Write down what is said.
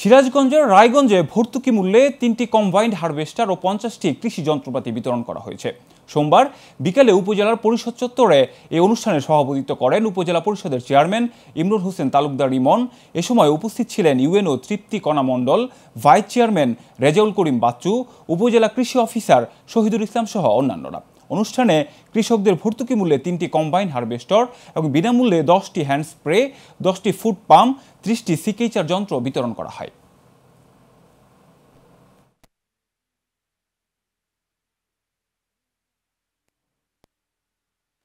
সিরাজগঞ্জের রায়গঞ্জে ভর্তুকি মূল্যে তিনটি কম্বাইন্ড হারভেস্টার ও পঞ্চাশটি কৃষি যন্ত্রপাতি বিতরণ করা হয়েছে সোমবার বিকেলে উপজেলার পরিষদ চত্বরে এই অনুষ্ঠানে সভাপতিত্ব করেন উপজেলা পরিষদের চেয়ারম্যান ইমরুল হোসেন তালুকদার ইমন এ সময় উপস্থিত ছিলেন UNO Tripti Kana Mondal vice chairman Rezaul Karim Bachchu উপজেলা কৃষি অফিসার শহীদুল ইসলাম সহ অন্যান্যরা অনুষ্ঠানে কৃষকদের ভর্তুকি মূল্যে তিনটি কম্বাইন হারভেস্টর এবং বিনামূল্যে দশটি হ্যান্ড স্প্রে দশটি ফুড পাম্প ত্রিশটি সিকেচার যন্ত্র বিতরণ করা হয়